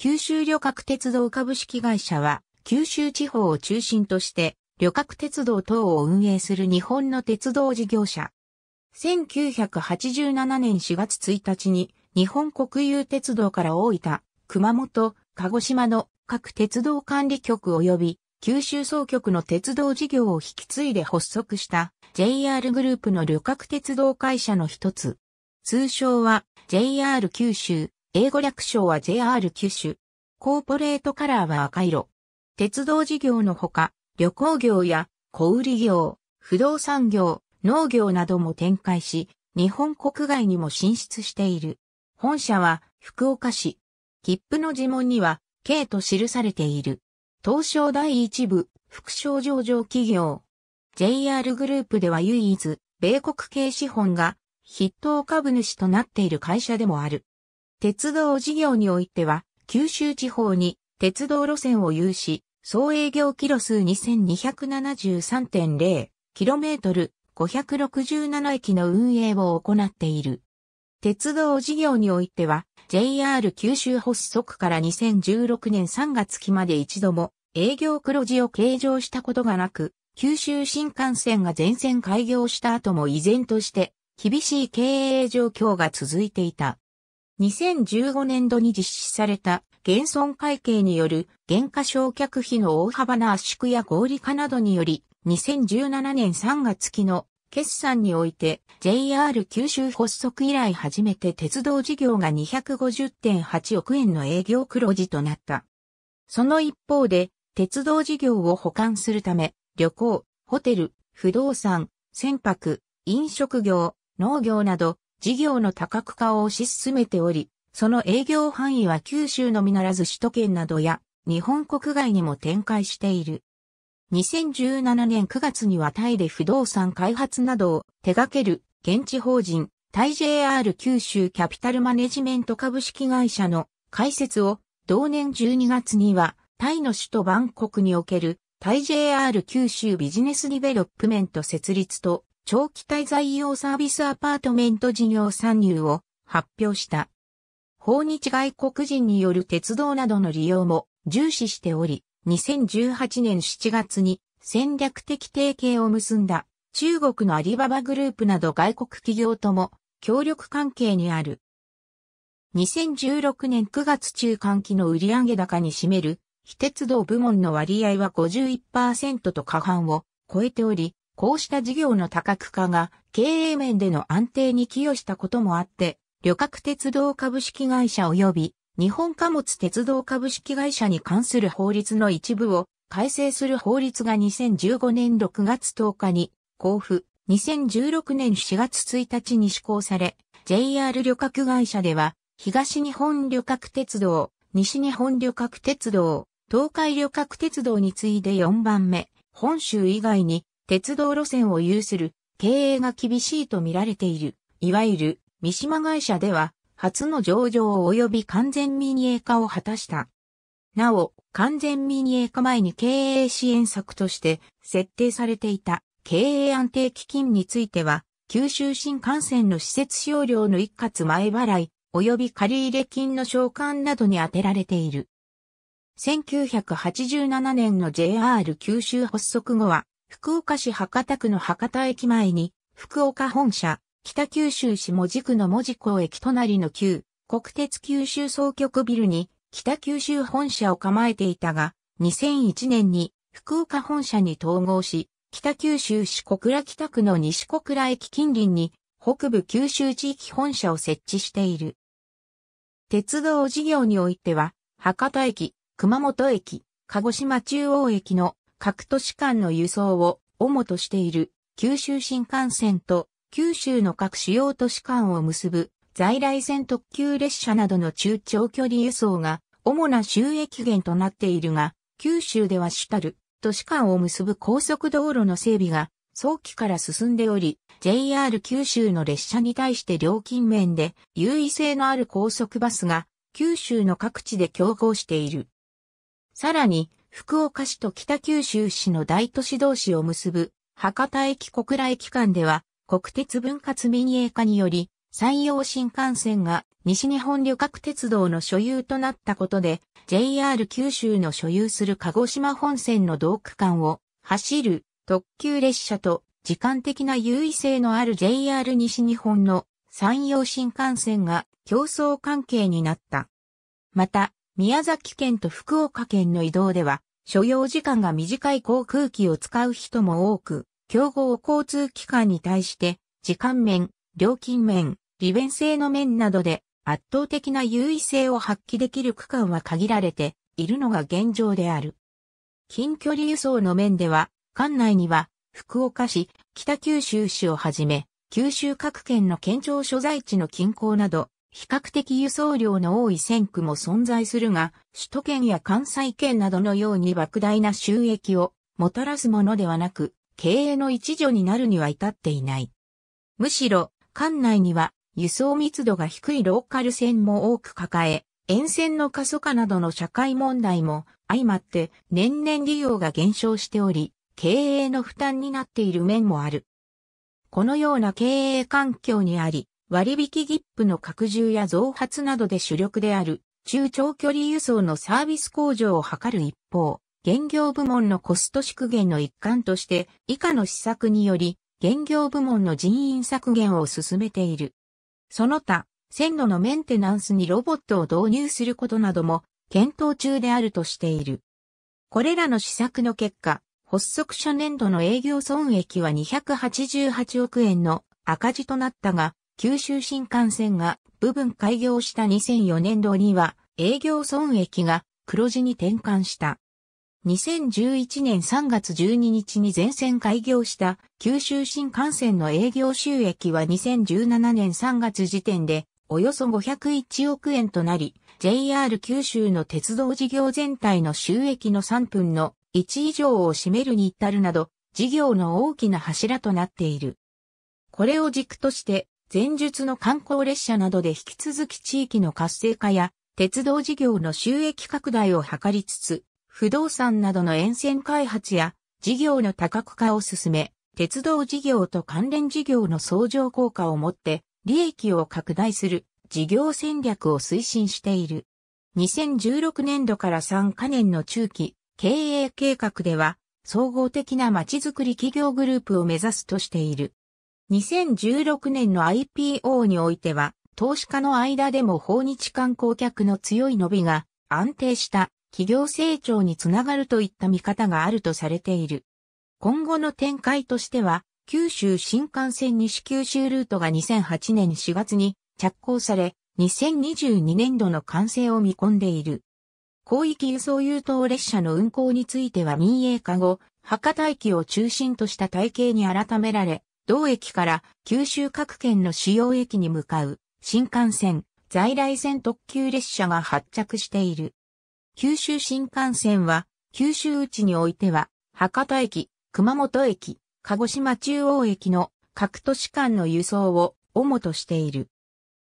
九州旅客鉄道株式会社は、九州地方を中心として、旅客鉄道等を運営する日本の鉄道事業者。1987年4月1日に、日本国有鉄道から大分、熊本、鹿児島の各鉄道管理局及び九州総局の鉄道事業を引き継いで発足した JR グループの旅客鉄道会社の一つ。通称は JR 九州英語略称は JR 九州。コーポレートカラーは赤色。鉄道事業のほか、旅行業や小売業、不動産業、農業なども展開し、日本国外にも進出している。本社は福岡市。切符の呪文には、K と記されている。東証第一部、副賞上場企業。JR グループでは唯一、米国系資本が筆頭株主となっている会社でもある。鉄道事業においては、九州地方に鉄道路線を有し、総営業キロ数 2273.0km、567駅の運営を行っている。鉄道事業においては、JR 九州発足から2016年3月期まで一度も営業黒字を計上したことがなく、九州新幹線が全線開業した後も依然として厳しい経営状況が続いていた。2015年度に実施された減損会計による減価償却費の大幅な圧縮や合理化などにより、2017年3月期の決算において JR 九州発足以来初めて鉄道事業が250.8億円の営業黒字となった。その一方で、鉄道事業を補完するため、旅行、ホテル、不動産、船舶、飲食業、農業など事業の多角化を推し進めており、その営業範囲は九州のみならず首都圏などや日本国外にも展開している。2017年9月にはタイで不動産開発などを手掛ける現地法人タイ JR 九州キャピタルマネジメント株式会社の開設を同年12月にはタイの首都バンコクにおけるタイ JR 九州ビジネスディベロップメント設立と長期滞在用サービスアパートメント事業参入を発表した。訪日外国人による鉄道などの利用も重視しており、2018年7月に戦略的提携を結んだ中国のアリババグループなど外国企業とも協力関係にある。2016年9月中間期の売上高に占める非鉄道部門の割合は51%と過半を超えており、こうした事業の多角化が経営面での安定に寄与したこともあって、旅客鉄道株式会社及び日本貨物鉄道株式会社に関する法律の一部を改正する法律が2015年6月10日に交付、2016年4月1日に施行され、JR 旅客会社では東日本旅客鉄道、西日本旅客鉄道、東海旅客鉄道に次いで4番目、本州以外に鉄道路線を有する経営が厳しいと見られている。いわゆる三島会社では初の上場及び完全民営化を果たした。なお、完全民営化前に経営支援策として設定されていた経営安定基金については、九州新幹線の施設使用料の一括前払い、及び借入金の償還などに充てられている。1987年の JR 九州発足後は、福岡市博多区の博多駅前に、福岡本社、北九州市文字区の文字港駅隣の旧、国鉄九州総局ビルに、北九州本社を構えていたが、2001年に福岡本社に統合し、北九州市小倉北区の西小倉駅近隣に、北部九州地域本社を設置している。鉄道事業においては、博多駅、熊本駅、鹿児島中央駅の各都市間の輸送を主としている九州新幹線と九州の各主要都市間を結ぶ在来線特急列車などの中長距離輸送が主な収益源となっているが、九州では主たる都市間を結ぶ高速道路の整備が早期から進んでおり、JR 九州の列車に対して料金面で優位性のある高速バスが九州の各地で競合している。さらに、福岡市と北九州市の大都市同士を結ぶ博多駅小倉駅間では国鉄分割民営化により山陽新幹線が西日本旅客鉄道の所有となったことで JR 九州の所有する鹿児島本線の同区間を走る特急列車と時間的な優位性のある JR 西日本の山陽新幹線が競争関係になった。また、宮崎県と福岡県の移動では、所要時間が短い航空機を使う人も多く、競合交通機関に対して、時間面、料金面、利便性の面などで圧倒的な優位性を発揮できる区間は限られているのが現状である。近距離輸送の面では、館内には福岡市、北九州市をはじめ、九州各県の県庁所在地の近郊など、比較的輸送量の多い線区も存在するが、首都圏や関西圏などのように莫大な収益をもたらすものではなく、経営の一助になるには至っていない。むしろ、管内には輸送密度が低いローカル線も多く抱え、沿線の過疎化などの社会問題も相まって年々利用が減少しており、経営の負担になっている面もある。このような経営環境にあり、割引ギップの拡充や増発などで主力である中長距離輸送のサービス向上を図る一方、現業部門のコスト縮減の一環として以下の施策により現業部門の人員削減を進めている。その他、線路のメンテナンスにロボットを導入することなども検討中であるとしている。これらの施策の結果、発足初年度の営業損益は288億円の赤字となったが、九州新幹線が部分開業した2004年度には営業損益が黒字に転換した。2011年3月12日に全線開業した九州新幹線の営業収益は2017年3月時点でおよそ501億円となり、JR 九州の鉄道事業全体の収益の3分の1以上を占めるに至るなど、事業の大きな柱となっている。これを軸として前述の観光列車などで引き続き地域の活性化や鉄道事業の収益拡大を図りつつ、不動産などの沿線開発や事業の多角化を進め、鉄道事業と関連事業の相乗効果をもって利益を拡大する事業戦略を推進している。2016年度から3カ年の中期経営計画では総合的なまちづくり企業グループを目指すとしている。2016年の IPO においては、投資家の間でも訪日観光客の強い伸びが安定した企業成長につながるといった見方があるとされている。今後の展開としては、九州新幹線西九州ルートが2008年4月に着工され、2022年度の完成を見込んでいる。広域輸送誘導列車の運行については民営化後、博多駅を中心とした体系に改められ、同駅から九州各県の主要駅に向かう新幹線、在来線特急列車が発着している。九州新幹線は、九州内においては、博多駅、熊本駅、鹿児島中央駅の各都市間の輸送を主としている。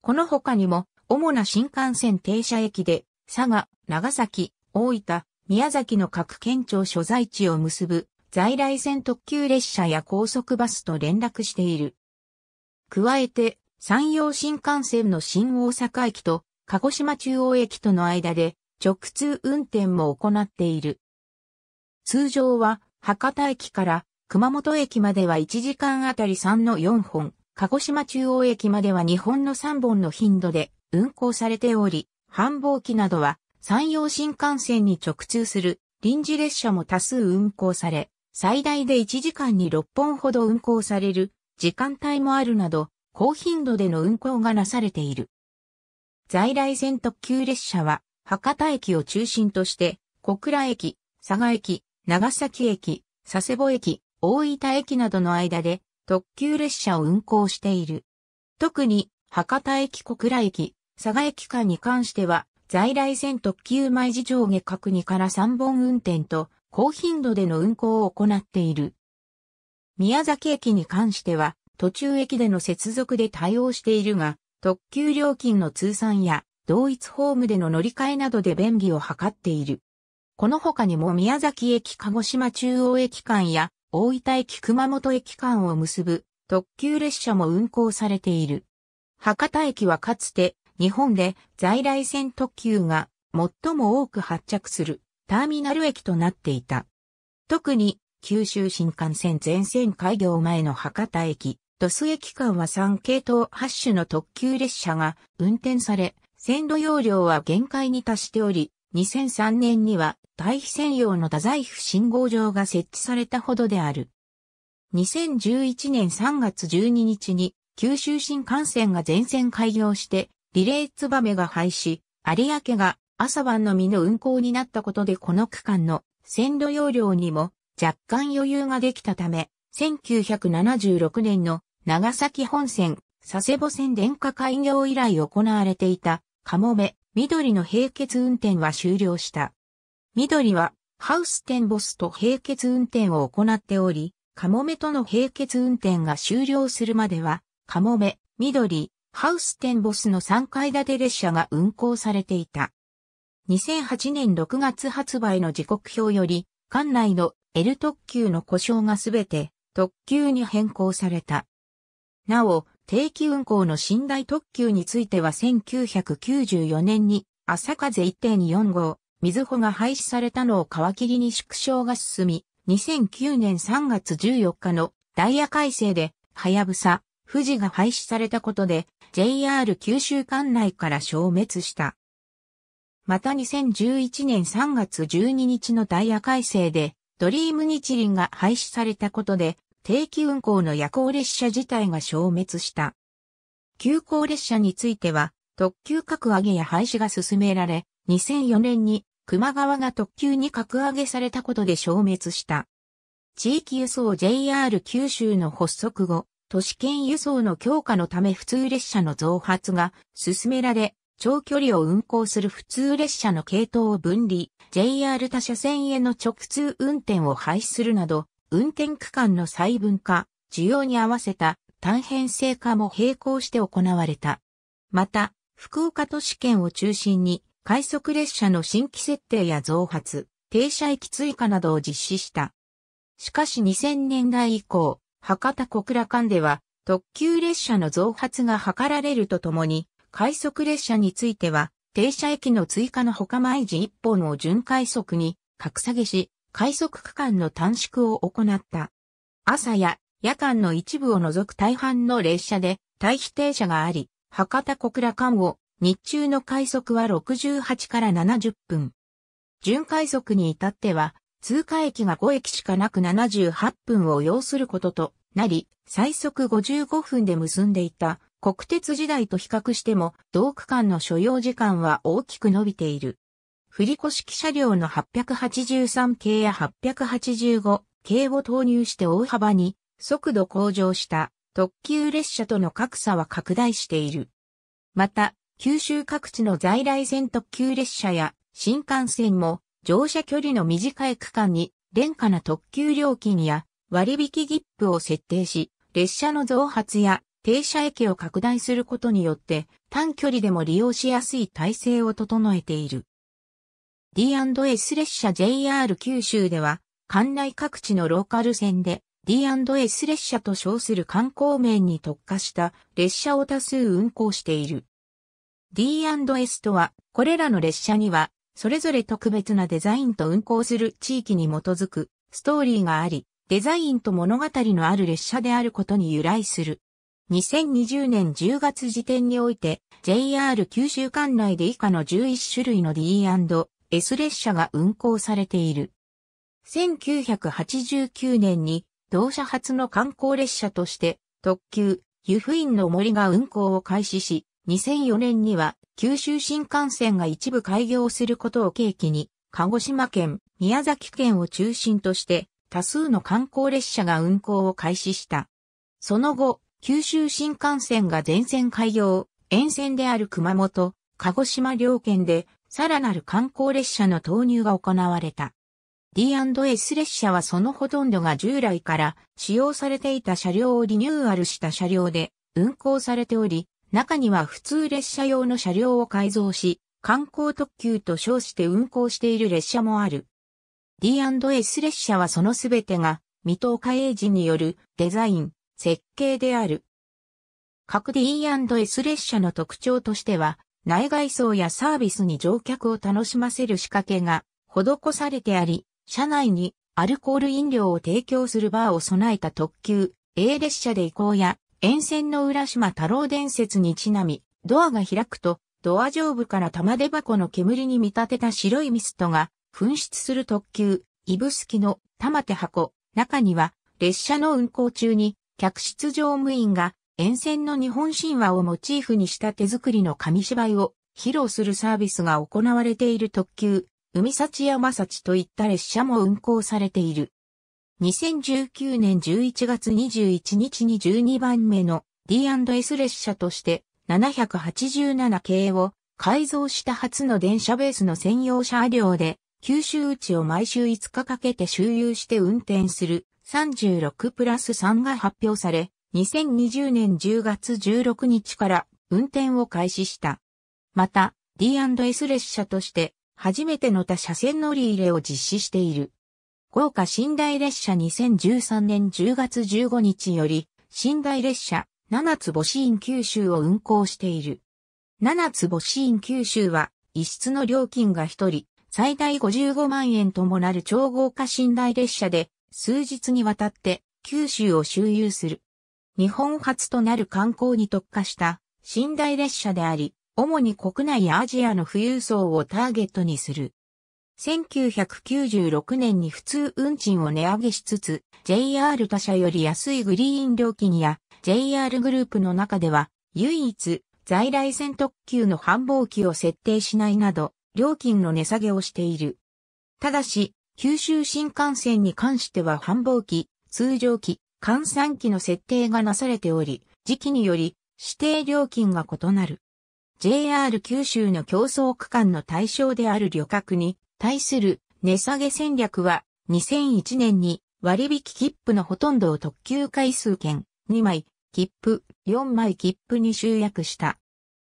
この他にも、主な新幹線停車駅で、佐賀、長崎、大分、宮崎の各県庁所在地を結ぶ在来線特急列車や高速バスと連絡している。加えて、山陽新幹線の新大阪駅と鹿児島中央駅との間で直通運転も行っている。通常は博多駅から熊本駅までは1時間あたり3の4本、鹿児島中央駅までは2本の3本の頻度で運行されており、繁忙期などは山陽新幹線に直通する臨時列車も多数運行され、最大で1時間に6本ほど運行される時間帯もあるなど、高頻度での運行がなされている。在来線特急列車は、博多駅を中心として、小倉駅、佐賀駅、長崎駅、佐世保駅、大分駅などの間で特急列車を運行している。特に博多駅小倉駅、佐賀駅間に関しては在来線特急毎時上下各2から3本運転と高頻度での運行を行っている。宮崎駅に関しては、途中駅での接続で対応しているが、特急料金の通算や、同一ホームでの乗り換えなどで便宜を図っている。この他にも宮崎駅鹿児島中央駅間や、大分駅熊本駅間を結ぶ特急列車も運行されている。博多駅はかつて日本で在来線特急が最も多く発着するターミナル駅となっていた。特に九州新幹線全線開業前の博多駅、鳥栖駅間は3系統8種の特急列車が運転され、線路容量は限界に達しており、2003年には対比専用の太宰府信号場が設置されたほどである。2011年3月12日に九州新幹線が全線開業して、リレーツバメが廃止、有明が朝晩のみの運行になったことでこの区間の線路容量にも若干余裕ができたため、1976年の長崎本線、佐世保線電化開業以来行われていた、かもめ、緑の並結運転は終了した。緑は、ハウステンボスと並結運転を行っており、かもめとの並結運転が終了するまでは、かもめ、緑、ハウステンボスの3階建て列車が運行されていた。2008年6月発売の時刻表より、館内の L 特急の故障がすべて特急に変更された。なお、定期運行の寝台特急については1994年に朝風1.24号、水穂が廃止されたのを皮切りに縮小が進み、2009年3月14日のダイヤ改正で、はやぶさ、富士が廃止されたことで、JR 九州管内から消滅した。また2011年3月12日のダイヤ改正で、ドリーム日輪が廃止されたことで、定期運行の夜行列車自体が消滅した。急行列車については、特急格上げや廃止が進められ、2004年に熊川が特急に格上げされたことで消滅した。地域輸送 JR 九州の発足後、都市圏輸送の強化のため普通列車の増発が進められ、長距離を運行する普通列車の系統を分離、JR 他車線への直通運転を廃止するなど、運転区間の細分化、需要に合わせた単編成化も並行して行われた。また、福岡都市圏を中心に、快速列車の新規設定や増発、停車駅追加などを実施した。しかし2000年代以降、博多小倉間では特急列車の増発が図られるとともに、快速列車については、停車駅の追加の他毎時一本を準快速に格下げし、快速区間の短縮を行った。朝や夜間の一部を除く大半の列車で待避停車があり、博多小倉間を日中の快速は68から70分。準快速に至っては、通過駅が5駅しかなく78分を要することとなり、最速55分で結んでいた国鉄時代と比較しても、同区間の所要時間は大きく伸びている。振り子式車両の883系や885系を投入して大幅に速度向上した特急列車との格差は拡大している。また、九州各地の在来線特急列車や新幹線も乗車距離の短い区間に廉価な特急料金や割引切符を設定し、列車の増発や停車駅を拡大することによって短距離でも利用しやすい体制を整えている。D&S 列車 JR 九州では、関内各地のローカル線で D&S 列車と称する観光面に特化した列車を多数運行している。D&S とは、これらの列車には、それぞれ特別なデザインと運行する地域に基づくストーリーがあり、デザインと物語のある列車であることに由来する。2020年10月時点において、JR 九州管内で以下の11種類の D&S 列車が運行されている。1989年に、同社初の観光列車として、特急、湯布院の森が運行を開始し、2004年には九州新幹線が一部開業することを契機に、鹿児島県、宮崎県を中心として多数の観光列車が運行を開始した。その後、九州新幹線が全線開業、沿線である熊本、鹿児島両県で、さらなる観光列車の投入が行われた。D&S 列車はそのほとんどが従来から使用されていた車両をリニューアルした車両で運行されており、中には普通列車用の車両を改造し、観光特急と称して運行している列車もある。D&S 列車はそのすべてが、水戸岡英治によるデザイン、設計である。各 D&S 列車の特徴としては、内外装やサービスに乗客を楽しませる仕掛けが施されてあり、車内にアルコール飲料を提供するバーを備えた特急 A 列車で移行や、沿線の浦島太郎伝説にちなみ、ドアが開くと、ドア上部から玉手箱の煙に見立てた白いミストが噴出する特急、イブスキの玉手箱、中には列車の運行中に客室乗務員が沿線の日本神話をモチーフにした手作りの紙芝居を披露するサービスが行われている特急、海幸山幸といった列車も運行されている。2019年11月21日に12番目の D&S 列車として787系を改造した初の電車ベースの専用車両で九州内を毎週5日かけて周遊して運転する36プラス3が発表され、2020年10月16日から運転を開始した。また、D&S 列車として、初めての他車線乗り入れを実施している。豪華寝台列車2013年10月15日より、寝台列車7つ星院九州を運行している。7つ星院九州は、一室の料金が1人、最大55万円ともなる超豪華寝台列車で、数日にわたって九州を周遊する。日本初となる観光に特化した寝台列車であり、主に国内やアジアの富裕層をターゲットにする。1996年に普通運賃を値上げしつつ、JR 他社より安いグリーン料金や JR グループの中では唯一在来線特急の繁忙期を設定しないなど、料金の値下げをしている。ただし、九州新幹線に関しては繁忙期、通常期、換算期の設定がなされており、時期により指定料金が異なる。JR 九州の競争区間の対象である旅客に対する値下げ戦略は2001年に割引切符のほとんどを特急回数券2枚、切符4枚切符に集約した。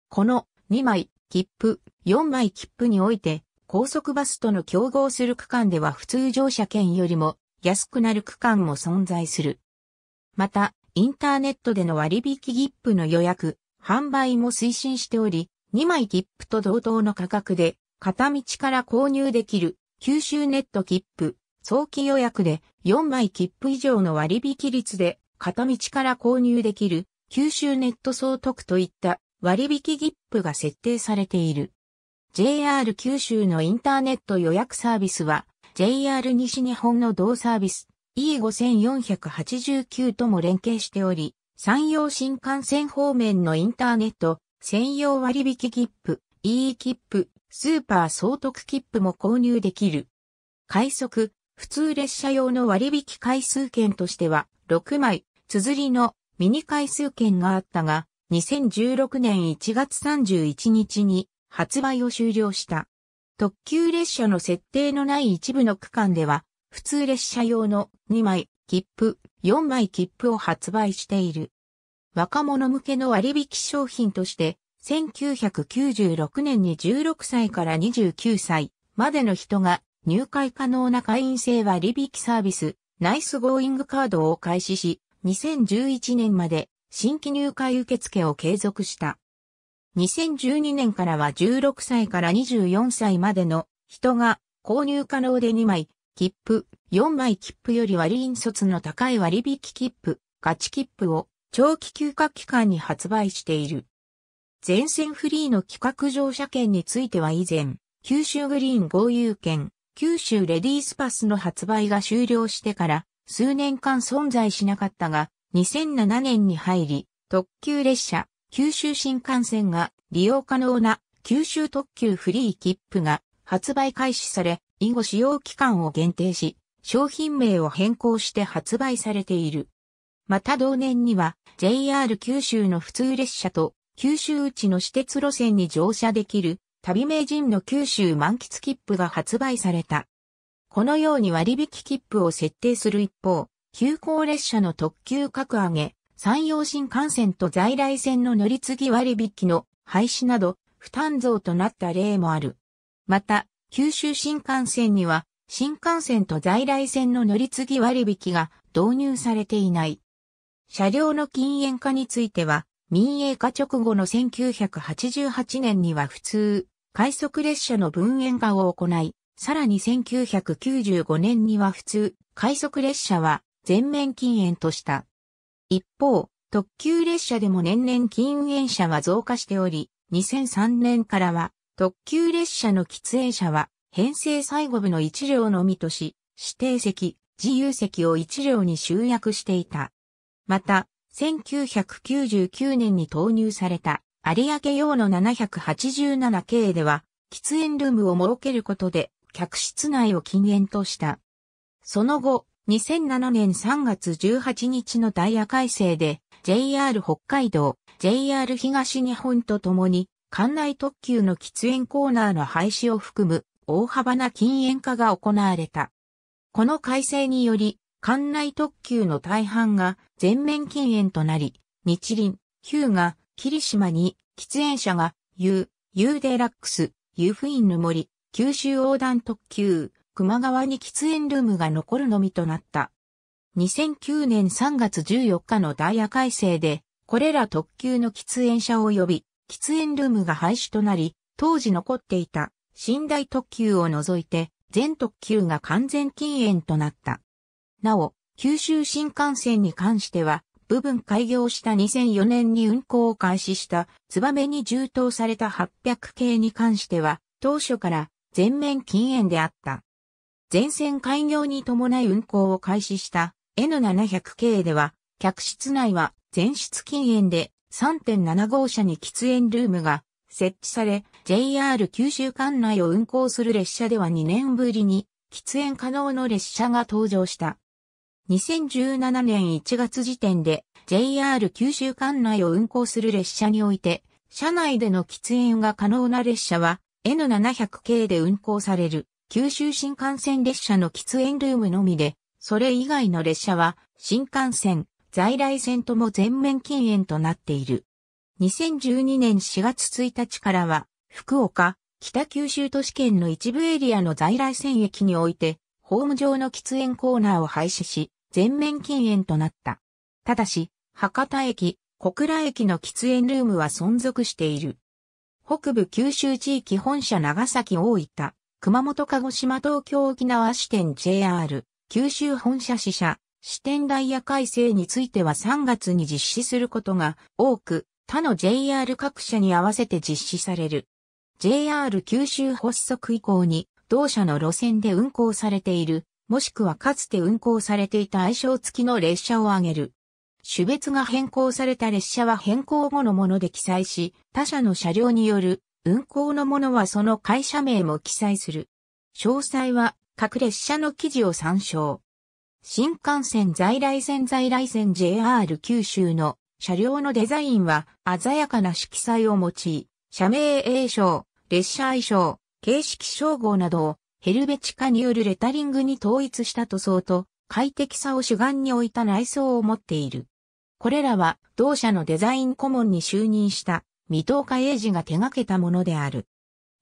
この2枚、切符4枚切符において高速バスとの競合する区間では普通乗車券よりも安くなる区間も存在する。また、インターネットでの割引切符の予約、販売も推進しており、2枚切符と同等の価格で、片道から購入できる、九州ネット切符、早期予約で4枚切符以上の割引率で、片道から購入できる、九州ネット総得といった割引切符が設定されている。JR 九州のインターネット予約サービスは、JR 西日本の同サービス E5489 とも連携しており、山陽新幹線方面のインターネット専用割引切符 E 切符、スーパー総得切符も購入できる。快速、普通列車用の割引回数券としては、6枚、綴りのミニ回数券があったが、2016年1月31日に発売を終了した。特急列車の設定のない一部の区間では、普通列車用の2枚切符、4枚切符を発売している。若者向けの割引商品として、1996年に16歳から29歳までの人が入会可能な会員制割引サービス、ナイスゴーイングカードを開始し、2011年まで新規入会受付を継続した。2012年からは16歳から24歳までの人が購入可能で2枚、切符、4枚切符より割引率の高い割引切符、ガチ切符を長期休暇期間に発売している。全線フリーの企画乗車券については以前、九州グリーン豪遊券、九州レディースパスの発売が終了してから数年間存在しなかったが、2007年に入り、特急列車、九州新幹線が利用可能な九州特急フリー切符が発売開始され、以後使用期間を限定し、商品名を変更して発売されている。また同年には JR 九州の普通列車と九州内の私鉄路線に乗車できる旅名人の九州満喫切符が発売された。このように割引切符を設定する一方、急行列車の特急格上げ、山陽新幹線と在来線の乗り継ぎ割引の廃止など、負担増となった例もある。また、九州新幹線には、新幹線と在来線の乗り継ぎ割引が導入されていない。車両の禁煙化については、民営化直後の1988年には普通、快速列車の分煙化を行い、さらに1995年には普通、快速列車は全面禁煙とした。一方、特急列車でも年々禁煙者は増加しており、2003年からは特急列車の喫煙者は編成最後部の1両のみとし、指定席、自由席を1両に集約していた。また、1999年に投入された有明用の 787K では、喫煙ルームを設けることで客室内を禁煙とした。その後、2007年3月18日のダイヤ改正で JR 北海道、JR 東日本とともに館内特急の喫煙コーナーの廃止を含む大幅な禁煙化が行われた。この改正により館内特急の大半が全面禁煙となり、日輪、ヒューが霧島に喫煙者が U、U デラックス、フィンの森、九州横断特急、熊川に喫煙ルームが残るのみとなった。2009年3月14日のダイヤ改正で、これら特急の喫煙者及び喫煙ルームが廃止となり、当時残っていた寝台特急を除いて全特急が完全禁煙となった。なお、九州新幹線に関しては、部分開業した2004年に運行を開始した、ツバメに充当された800系に関しては、当初から全面禁煙であった。全線開業に伴い運行を開始した N700 系では、客室内は全室禁煙で3.7号車に喫煙ルームが設置され、JR 九州管内を運行する列車では2年ぶりに喫煙可能の列車が登場した。2017年1月時点で JR 九州管内を運行する列車において、車内での喫煙が可能な列車は N700 系で運行される九州新幹線列車の喫煙ルームのみで、それ以外の列車は新幹線、在来線とも全面禁煙となっている。2012年4月1日からは、福岡、北九州都市圏の一部エリアの在来線駅において、ホーム上の喫煙コーナーを廃止し、全面禁煙となった。ただし、博多駅、小倉駅の喫煙ルームは存続している。北部九州地域本社長崎大分、熊本鹿児島東京沖縄支店 JR、九州本社支社、支店ダイヤ改正については3月に実施することが多く、他の JR 各社に合わせて実施される。JR 九州発足以降に、同社の路線で運行されている、もしくはかつて運行されていた愛称付きの列車を挙げる。種別が変更された列車は変更後のもので記載し、他社の車両による運行のものはその会社名も記載する。詳細は各列車の記事を参照。新幹線在来線在来線 JR 九州の車両のデザインは鮮やかな色彩を用い、社名 A 賞、列車愛称、形式称号などをヘルベチカによるレタリングに統一した塗装と快適さを主眼に置いた内装を持っている。これらは同社のデザイン顧問に就任した水戸岡英二が手掛けたものである。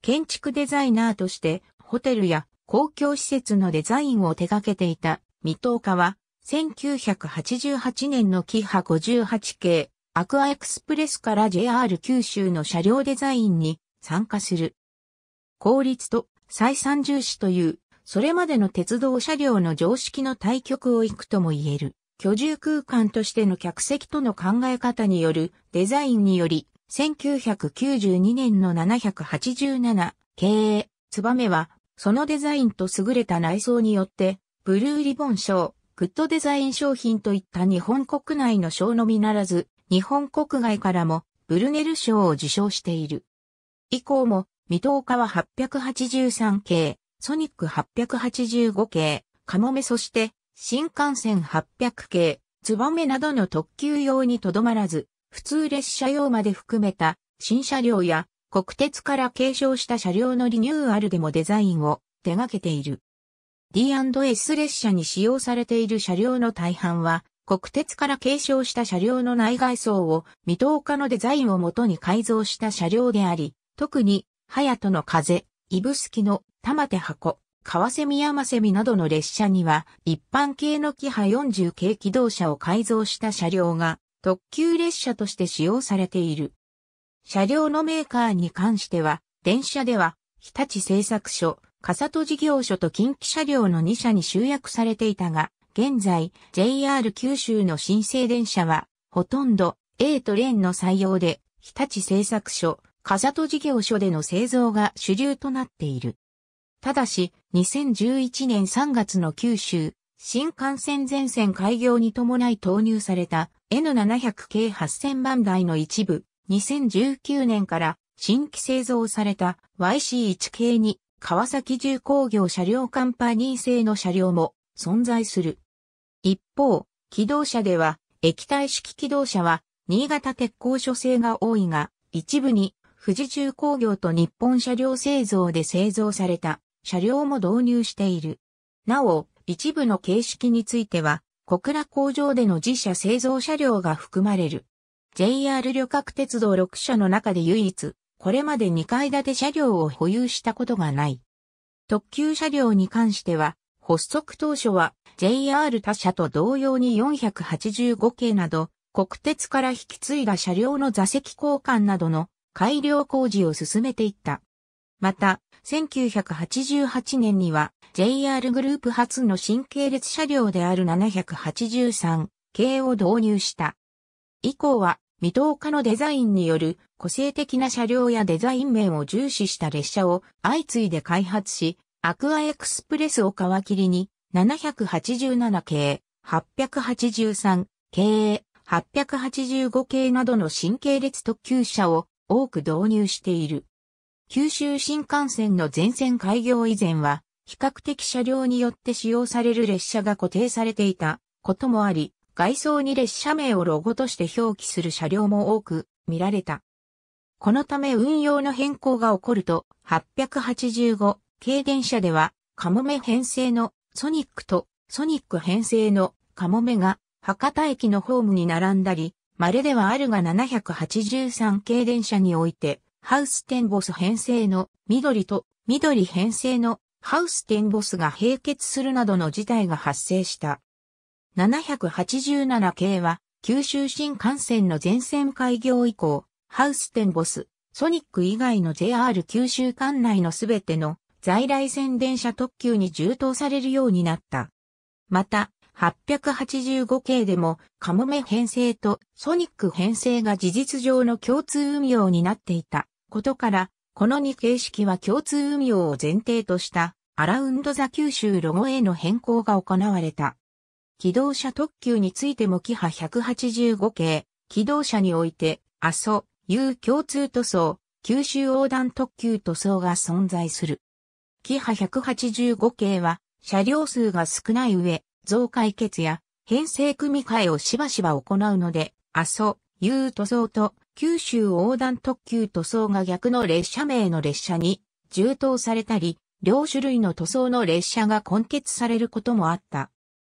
建築デザイナーとして、ホテルや公共施設のデザインを手掛けていた水戸岡は、1988年のキハ58系、アクアエクスプレスから JR 九州の車両デザインに参加する。効率と再三重視という、それまでの鉄道車両の常識の対極を行くとも言える、居住空間としての客席との考え方によるデザインにより、1992年の787経営、ツバメは、そのデザインと優れた内装によって、ブルーリボン賞、グッドデザイン商品といった日本国内の賞のみならず、日本国外からも、ブルネル賞を受賞している。以降も、水戸岡は883系、ソニック885系、カモメそして、新幹線800系、ツバメなどの特急用にとどまらず、普通列車用まで含めた新車両や国鉄から継承した車両のリニューアルでもデザインを手掛けている。D&S 列車に使用されている車両の大半は国鉄から継承した車両の内外装を未踏化のデザインをもとに改造した車両であり、特に、ヤトの風、イブスキの玉手箱、川マセミなどの列車には、一般系のキハ40系機動車を改造した車両が特急列車として使用されている。車両のメーカーに関しては、電車では、日立製作所、笠戸事業所と近畿車両の2社に集約されていたが、現在、JR 九州の新生電車は、ほとんど A とンの採用で、日立製作所、笠戸事業所での製造が主流となっている。ただし、2011年3月の九州、新幹線全線開業に伴い投入された N700 系8000番台の一部、2019年から新規製造された YC1 系に川崎重工業車両カンパニー製の車両も存在する。一方、機動車では液体式機動車は新潟鉄工所製が多いが、一部に富士重工業と日本車両製造で製造された車両も導入している。なお、一部の形式については小倉工場での自社製造車両が含まれる。JR 旅客鉄道6社の中で唯一、これまで2階建て車両を保有したことがない。特急車両に関しては、発足当初は JR 他社と同様に485系など、国鉄から引き継いだ車両の座席交換などの改良工事を進めていった。また、1988年には JR グループ初の新系列車両である783系を導入した。以降は、未踏化のデザインによる個性的な車両やデザイン面を重視した列車を相次いで開発し、アクアエクスプレスを皮切りに787系、883系、885系などの新系列特急車を多く導入している。九州新幹線の全線開業以前は、比較的車両によって使用される列車が固定されていたこともあり、外装に列車名をロゴとして表記する車両も多く見られた。このため運用の変更が起こると、885系電車では、カモメ編成のソニックとソニック編成のカモメが博多駅のホームに並んだり、稀ではあるが783系電車において、ハウステンボス編成の緑と緑編成のハウステンボスが並結するなどの事態が発生した。787系は九州新幹線の全線開業以降、ハウステンボス、ソニック以外の JR 九州管内のすべての在来線電車特急に充当されるようになった。また、885系でもカモメ編成とソニック編成が事実上の共通運用になっていた。ことから、この2形式は共通運用を前提としたアラウンドザ九州ロゴへの変更が行われた。機動車特急についてもキハ185系、機動車において、阿蘇、有共通塗装、九州横断特急塗装が存在する。キハ185系は、車両数が少ない上、増解決や編成組み替えをしばしば行うので、阿蘇、有塗装と九州横断特急塗装が逆の列車名の列車に充当されたり、両種類の塗装の列車が混結されることもあった。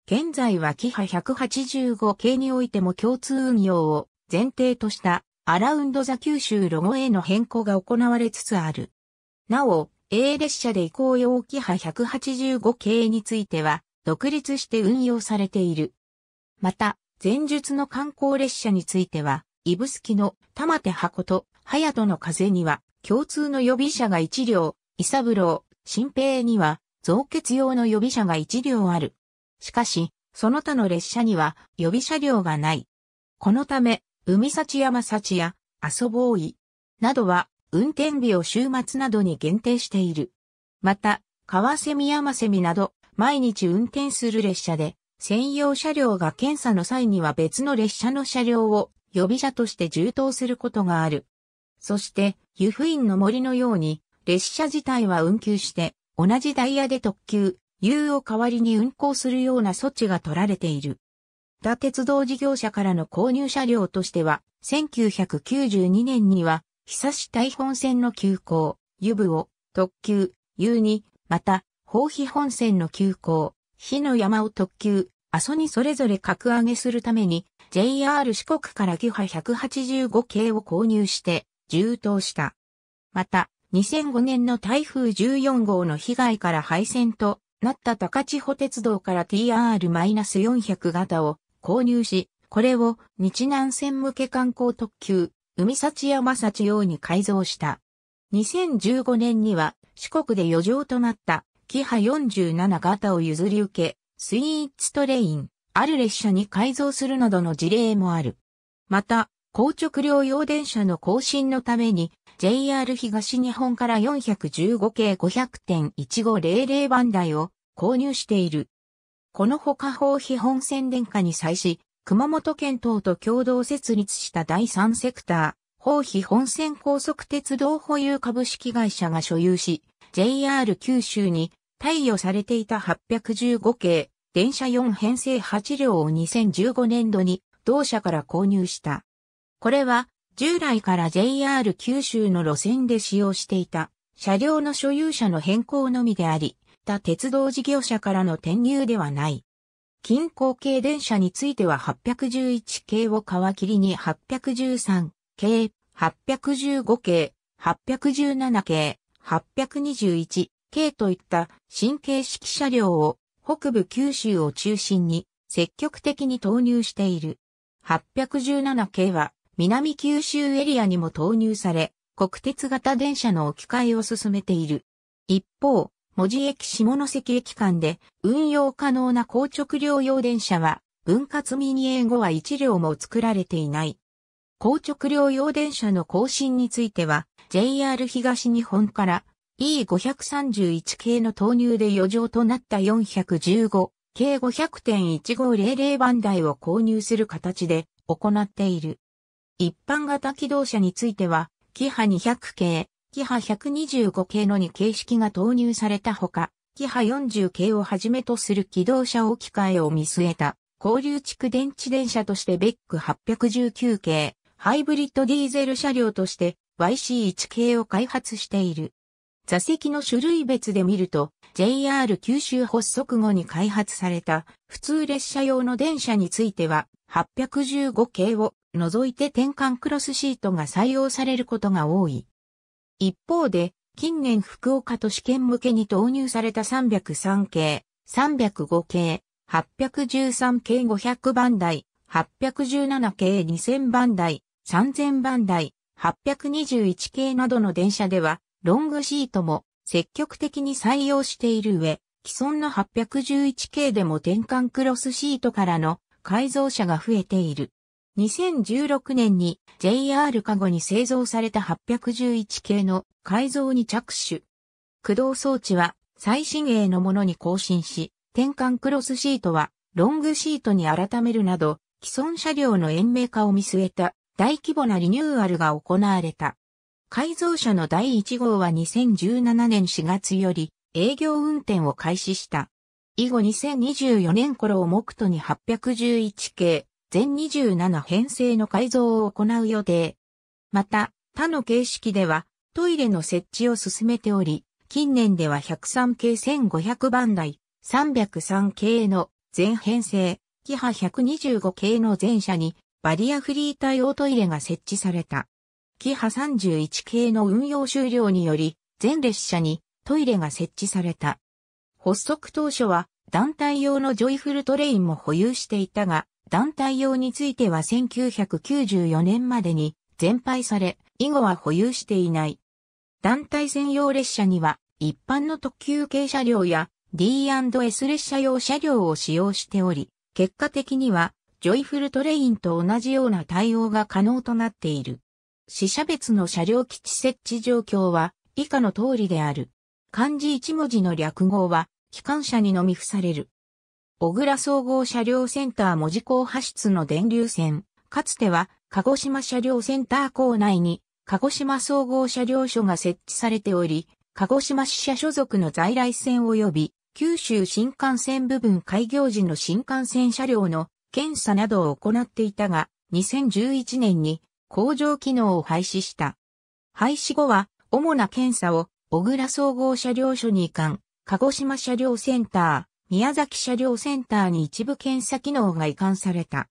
現在はキハ185系においても共通運用を前提としたアラウンドザ九州ロゴへの変更が行われつつある。なお、A 列車で移行用キハ185系については独立して運用されている。また、前述の観光列車については、指宿の玉手箱と隼人の風には共通の予備車が一両、伊三郎、新平には増血用の予備車が一両ある。しかし、その他の列車には予備車両がない。このため、海幸山幸や遊ぼういなどは運転日を週末などに限定している。また、川蝉山蝉など毎日運転する列車で、専用車両が検査の際には別の列車の車両を予備車として充当することがある。そして、湯布院の森のように、列車自体は運休して、同じダイヤで特急、U を代わりに運行するような措置が取られている。他鉄道事業者からの購入車両としては、1992年には、久し大本線の急行、湯部を、特急、U に、また、宝庇本線の急行、日の山を特急、阿蘇にそれぞれ格上げするために、JR 四国からキハ185系を購入して充当した。また、2005年の台風14号の被害から廃線となった高千穂鉄道から TR-400 型を購入し、これを日南線向け観光特急、海幸山幸用に改造した。2015年には四国で余剰となったキハ47型を譲り受け、スイーツトレイン、ある列車に改造するなどの事例もある。また、硬直両用電車の更新のために JR 東日本から415系500.1500番台を購入している。このほか法費本線電化に際し、熊本県等と共同設立した第三セクター、法費本線高速鉄道保有株式会社が所有し、JR 九州に貸与されていた815系電車4編成8両を2015年度に同社から購入した。これは従来から JR 九州の路線で使用していた車両の所有者の変更のみであり、他鉄道事業者からの転入ではない。近郊系電車については811系を皮切りに813系、815系、817系、821系といった新形式車両を北部九州を中心に積極的に投入している。817系は南九州エリアにも投入され、国鉄型電車の置き換えを進めている。一方、文字駅下関駅間で運用可能な硬直両用電車は分割ミニ A 後は1両も作られていない。硬直両用電車の更新については JR 東日本から E531 系の投入で余剰となった415系500.1500番台を購入する形で行っている。一般型機動車については、キハ200系、キハ125系の2形式が投入されたほか、キハ40系をはじめとする機動車置き換えを見据えた、交流蓄電池電車としてベック819系、ハイブリッドディーゼル車両として YC1 系を開発している。座席の種類別で見ると、JR 九州発足後に開発された普通列車用の電車については、815系を除いて転換クロスシートが採用されることが多い。一方で、近年福岡都市圏向けに投入された303系、305系、813系500番台、817系2000番台、3000番台、821系などの電車では、ロングシートも積極的に採用している上、既存の 811K でも転換クロスシートからの改造車が増えている。2016年に JR カゴに製造された 811K の改造に着手。駆動装置は最新鋭のものに更新し、転換クロスシートはロングシートに改めるなど、既存車両の延命化を見据えた大規模なリニューアルが行われた。改造車の第1号は2017年4月より営業運転を開始した。以後2024年頃を目途に811系、全27編成の改造を行う予定。また、他の形式ではトイレの設置を進めており、近年では103系1500番台、303系の全編成、キハ125系の全車にバリアフリー対応トイレが設置された。キハ31系の運用終了により、全列車にトイレが設置された。発足当初は団体用のジョイフルトレインも保有していたが、団体用については1994年までに全廃され、以後は保有していない。団体専用列車には一般の特急系車両や D&S 列車用車両を使用しており、結果的にはジョイフルトレインと同じような対応が可能となっている。死者別の車両基地設置状況は以下の通りである。漢字一文字の略号は、機関車にのみ付される。小倉総合車両センター文字港発出の電流線、かつては鹿児島車両センター構内に鹿児島総合車両所が設置されており、鹿児島支社所属の在来線及び九州新幹線部分開業時の新幹線車両の検査などを行っていたが、2011年に工場機能を廃止した。廃止後は、主な検査を、小倉総合車両所に移管、鹿児島車両センター、宮崎車両センターに一部検査機能が移管された。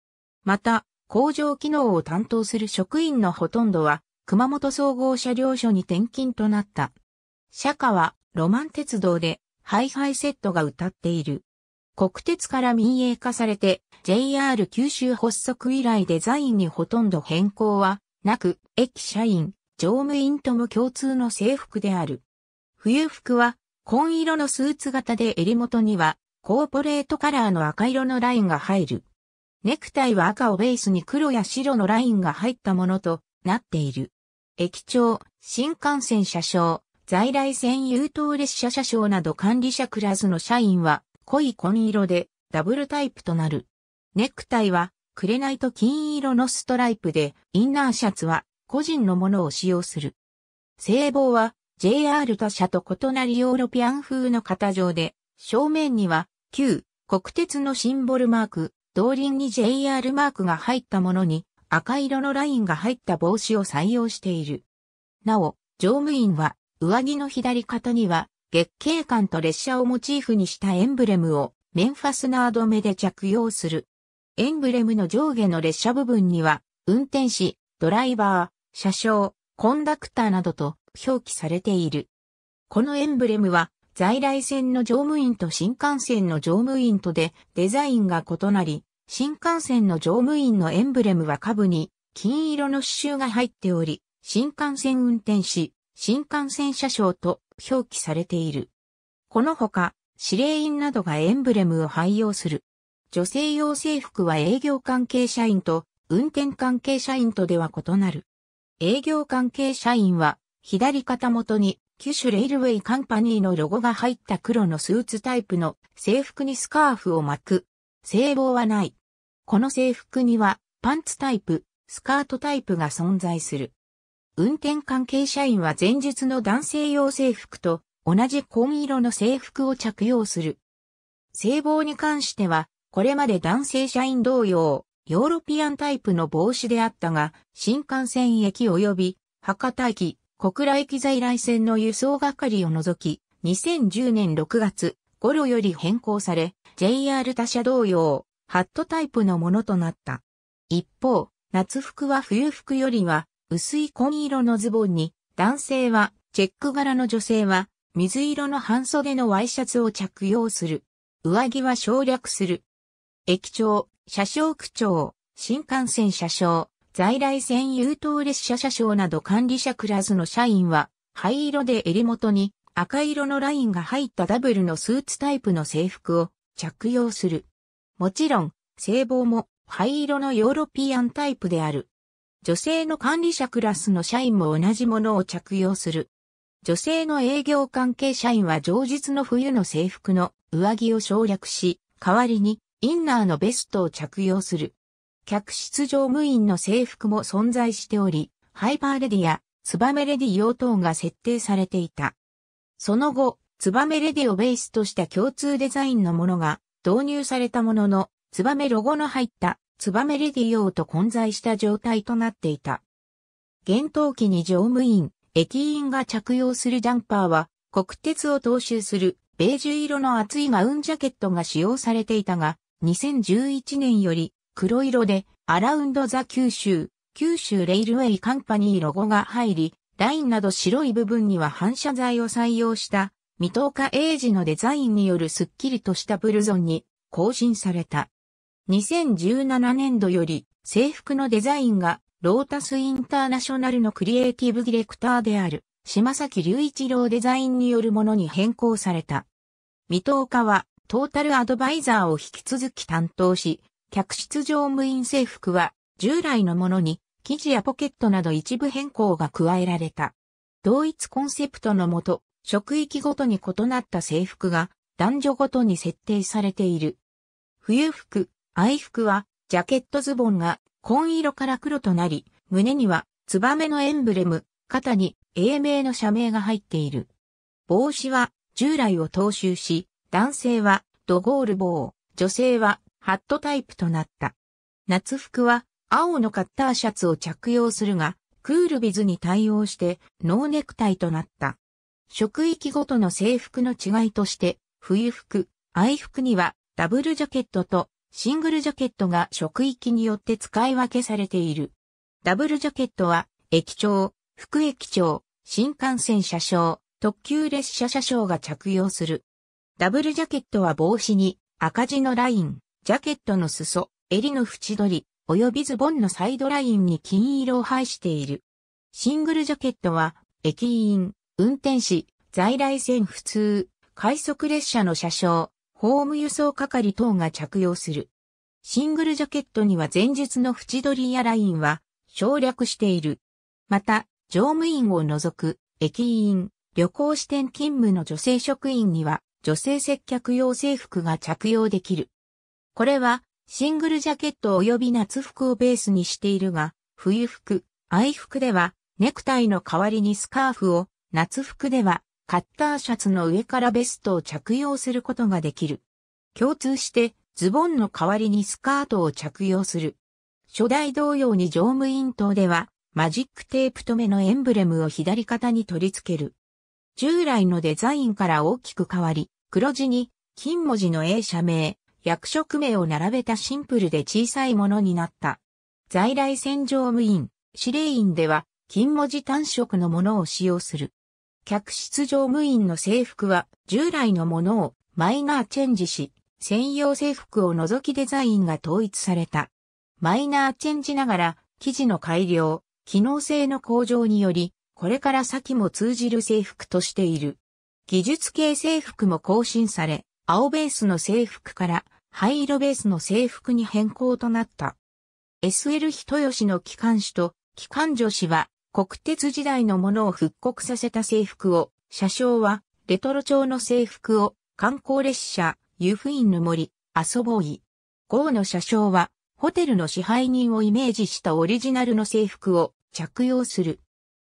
また、工場機能を担当する職員のほとんどは、熊本総合車両所に転勤となった。社歌は、ロマン鉄道で、ハイハイセットが歌っている。国鉄から民営化されて、JR 九州発足以来デザインにほとんど変更はなく、駅社員、乗務員とも共通の制服である。冬服は紺色のスーツ型で襟元にはコーポレートカラーの赤色のラインが入る。ネクタイは赤をベースに黒や白のラインが入ったものとなっている。駅長、新幹線車掌、在来線優等列車車掌など管理者クラスの社員は濃い紺色でダブルタイプとなる。ネクタイは、イと金色のストライプで、インナーシャツは、個人のものを使用する。聖望は、JR 他社と異なりヨーロピアン風の型上で、正面には、旧、国鉄のシンボルマーク、同輪に JR マークが入ったものに、赤色のラインが入った帽子を採用している。なお、乗務員は、上着の左肩には、月景館と列車をモチーフにしたエンブレムを、メンファスナー止めで着用する。エンブレムの上下の列車部分には、運転士、ドライバー、車掌、コンダクターなどと表記されている。このエンブレムは、在来線の乗務員と新幹線の乗務員とでデザインが異なり、新幹線の乗務員のエンブレムは下部に金色の刺繍が入っており、新幹線運転士、新幹線車掌と表記されている。このほか、指令員などがエンブレムを廃用する。女性用制服は営業関係社員と運転関係社員とでは異なる。営業関係社員は左肩元に九州レイルウェイカンパニーのロゴが入った黒のスーツタイプの制服にスカーフを巻く。制帽はない。この制服にはパンツタイプ、スカートタイプが存在する。運転関係社員は前述の男性用制服と同じ紺色の制服を着用する。制帽に関してはこれまで男性社員同様、ヨーロピアンタイプの帽子であったが、新幹線駅及び博多駅、小倉駅在来線の輸送係を除き、2010年6月頃より変更され、JR 他社同様、ハットタイプのものとなった。一方、夏服は冬服よりは薄い紺色のズボンに、男性はチェック柄の女性は水色の半袖のワイシャツを着用する。上着は省略する。駅長、車掌区長、新幹線車掌、在来線優等列車車掌など管理者クラスの社員は、灰色で襟元に赤色のラインが入ったダブルのスーツタイプの制服を着用する。もちろん、制帽も灰色のヨーロピアンタイプである。女性の管理者クラスの社員も同じものを着用する。女性の営業関係社員は常日の冬の制服の上着を省略し、代わりにインナーのベストを着用する。客室乗務員の制服も存在しており、ハイパーレディやツバメレディ用等が設定されていた。その後、ツバメレディをベースとした共通デザインのものが導入されたものの、ツバメロゴの入ったツバメレディ用と混在した状態となっていた。厳冬期に乗務員、駅員が着用するジャンパーは、国鉄を踏襲するベージュ色の厚いガウンジャケットが使用されていたが、2011年より黒色でアラウンドザ九州、九州レイルウェイカンパニーロゴが入り、ラインなど白い部分には反射材を採用した未透過英字のデザインによるスッキリとしたブルゾンに更新された。2017年度より制服のデザインがロータスインターナショナルのクリエイティブディレクターである島崎隆一郎デザインによるものに変更された。未透過はトータルアドバイザーを引き続き担当し、客室乗務員制服は従来のものに生地やポケットなど一部変更が加えられた。同一コンセプトのもと、職域ごとに異なった制服が男女ごとに設定されている。冬服、愛服はジャケットズボンが紺色から黒となり、胸にはツバメのエンブレム、肩に英名の社名が入っている。帽子は従来を踏襲し、男性はドゴール帽、女性はハットタイプとなった。夏服は青のカッターシャツを着用するが、クールビズに対応してノーネクタイとなった。職域ごとの制服の違いとして、冬服、愛服にはダブルジャケットとシングルジャケットが職域によって使い分けされている。ダブルジャケットは、駅長、副駅長、新幹線車掌、特急列車車掌が着用する。ダブルジャケットは帽子に赤字のライン、ジャケットの裾、襟の縁取り、及びズボンのサイドラインに金色を配している。シングルジャケットは、駅員、運転士、在来線普通、快速列車の車掌、ホーム輸送係等が着用する。シングルジャケットには前述の縁取りやラインは省略している。また、乗務員を除く、駅員、旅行支店勤務の女性職員には、女性接客用制服が着用できる。これは、シングルジャケット及び夏服をベースにしているが、冬服、愛服では、ネクタイの代わりにスカーフを、夏服では、カッターシャツの上からベストを着用することができる。共通して、ズボンの代わりにスカートを着用する。初代同様に乗務員等では、マジックテープ止めのエンブレムを左肩に取り付ける。従来のデザインから大きく変わり、黒字に、金文字の A 社名、役職名を並べたシンプルで小さいものになった。在来線乗務員、司令員では、金文字単色のものを使用する。客室乗務員の制服は、従来のものをマイナーチェンジし、専用制服を除きデザインが統一された。マイナーチェンジながら、生地の改良、機能性の向上により、これから先も通じる制服としている。技術系制服も更新され、青ベースの制服から灰色ベースの制服に変更となった。SL 人吉の機関士と機関女子は国鉄時代のものを復刻させた制服を、車掌はレトロ調の制服を観光列車、湯布院の森、遊ぼうい。豪の車掌はホテルの支配人をイメージしたオリジナルの制服を着用する。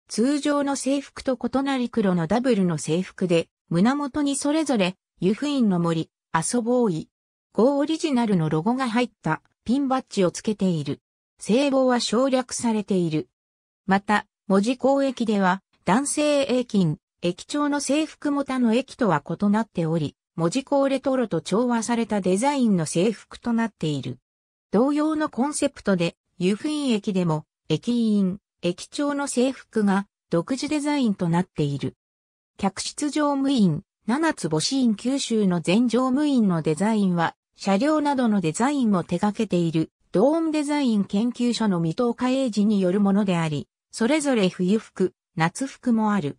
通常の制服と異なり黒のダブルの制服で、胸元にそれぞれ、湯布院の森、遊ぼうい。ゴーオリジナルのロゴが入ったピンバッジをつけている。聖望は省略されている。また、文字工駅では、男性駅金、駅長の制服も他の駅とは異なっており、文字工レトロと調和されたデザインの制服となっている。同様のコンセプトで、湯布院駅でも、駅員、駅長の制服が独自デザインとなっている。客室乗務員、七つ星院九州の全乗務員のデザインは、車両などのデザインを手掛けている、ドームデザイン研究所の未藤家英治によるものであり、それぞれ冬服、夏服もある。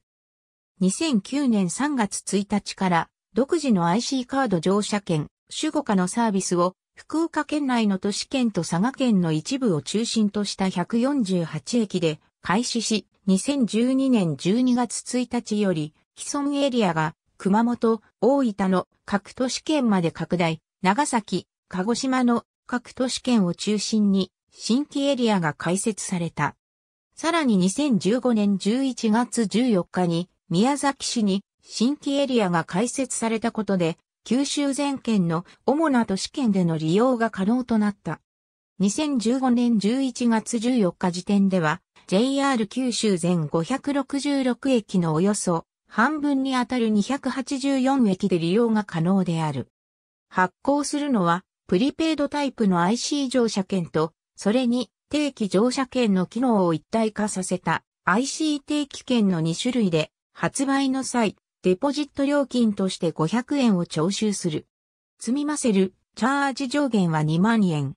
2009年3月1日から、独自の IC カード乗車券、守護下のサービスを福岡県内の都市圏と佐賀県の一部を中心とした148駅で開始し、2012年12月1日より、既存エリアが熊本、大分の各都市圏まで拡大、長崎、鹿児島の各都市圏を中心に新規エリアが開設された。さらに2015年11月14日に宮崎市に新規エリアが開設されたことで九州全県の主な都市圏での利用が可能となった。2015年11月14日時点では、JR 九州全566駅のおよそ半分にあたる284駅で利用が可能である。発行するのは、プリペイドタイプの IC 乗車券と、それに定期乗車券の機能を一体化させた IC 定期券の2種類で、発売の際、デポジット料金として500円を徴収する。積みませる、チャージ上限は2万円。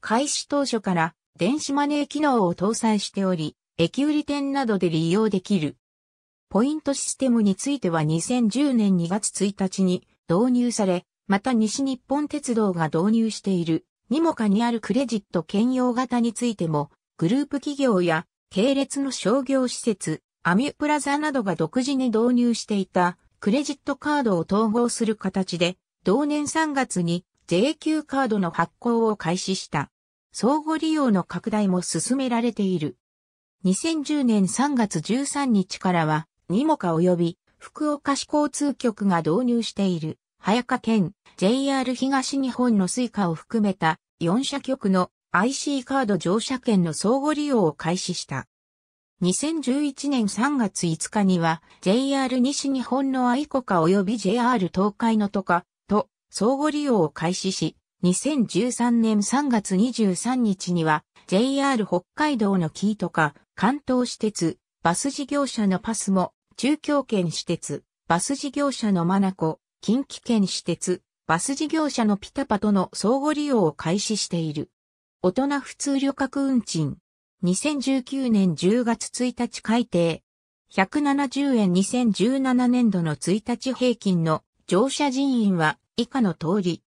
開始当初から電子マネー機能を搭載しており、駅売り店などで利用できる。ポイントシステムについては2010年2月1日に導入され、また西日本鉄道が導入している、にもかにあるクレジット兼用型についても、グループ企業や系列の商業施設、アミュプラザなどが独自に導入していたクレジットカードを統合する形で、同年3月に税 q カードの発行を開始した。相互利用の拡大も進められている。2010年3月13日からは、にもか及び、福岡市交通局が導入している、早川県 JR 東日本のスイカを含めた4社局の IC カード乗車券の相互利用を開始した。2011年3月5日には JR 西日本の愛コカ及び JR 東海のとかと相互利用を開始し、2013年3月23日には JR 北海道のキーとか関東私鉄、バス事業者のパスも中京圏私鉄、バス事業者のマナコ、近畿圏私鉄、バス事業者のピタパとの相互利用を開始している。大人普通旅客運賃、2019年10月1日改定。170円2017年度の1日平均の乗車人員は以下の通り。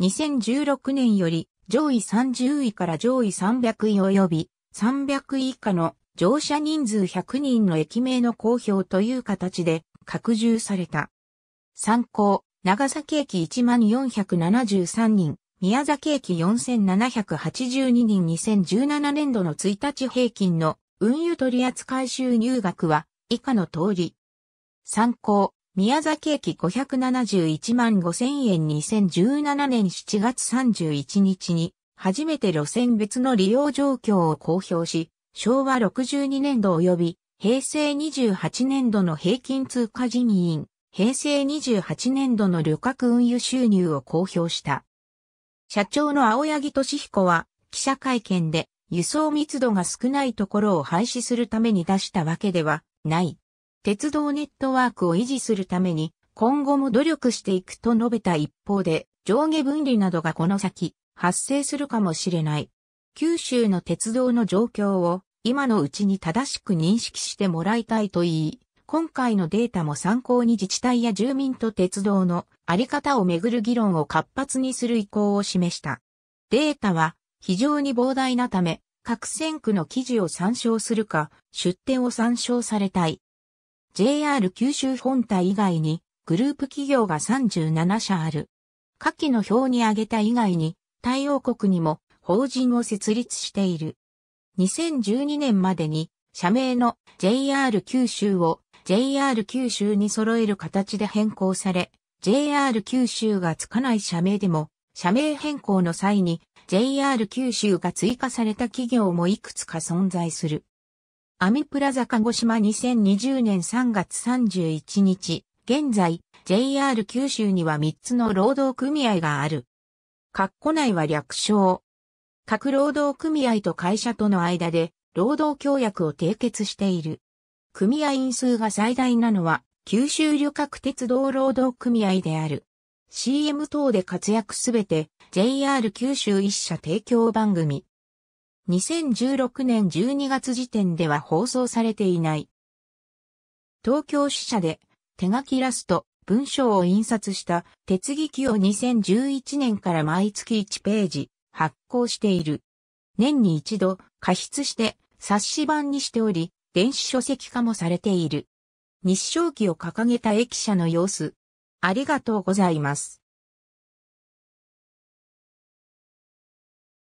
2016年より上位30位から上位300位及び300位以下の乗車人数100人の駅名の公表という形で拡充された。参考、長崎駅1473人、宮崎駅4782人2017年度の1日平均の運輸取扱収入額は以下の通り。参考、宮崎駅571万5000円2017年7月31日に初めて路線別の利用状況を公表し、昭和62年度及び平成28年度の平均通貨人員、平成28年度の旅客運輸収入を公表した。社長の青柳俊彦は、記者会見で、輸送密度が少ないところを廃止するために出したわけではない。鉄道ネットワークを維持するために、今後も努力していくと述べた一方で、上下分離などがこの先、発生するかもしれない。九州の鉄道の状況を、今のうちに正しく認識してもらいたいと言い、今回のデータも参考に自治体や住民と鉄道のあり方をめぐる議論を活発にする意向を示した。データは非常に膨大なため、各選区の記事を参照するか、出典を参照されたい。JR 九州本体以外に、グループ企業が37社ある。下記の表に挙げた以外に、対応国にも法人を設立している。2012年までに、社名の JR 九州を JR 九州に揃える形で変更され、JR 九州がつかない社名でも、社名変更の際に JR 九州が追加された企業もいくつか存在する。アミプラザ鹿児島2020年3月31日、現在 JR 九州には3つの労働組合がある。括弧内は略称。各労働組合と会社との間で労働協約を締結している。組合員数が最大なのは、九州旅客鉄道労働組合である。CM 等で活躍すべて JR 九州一社提供番組。2016年12月時点では放送されていない。東京支社で手書きラスト、文章を印刷した鉄劇機を2011年から毎月1ページ発行している。年に一度加筆して冊子版にしており、電子書籍化もされている。日照記を掲げた駅舎の様子。ありがとうございます。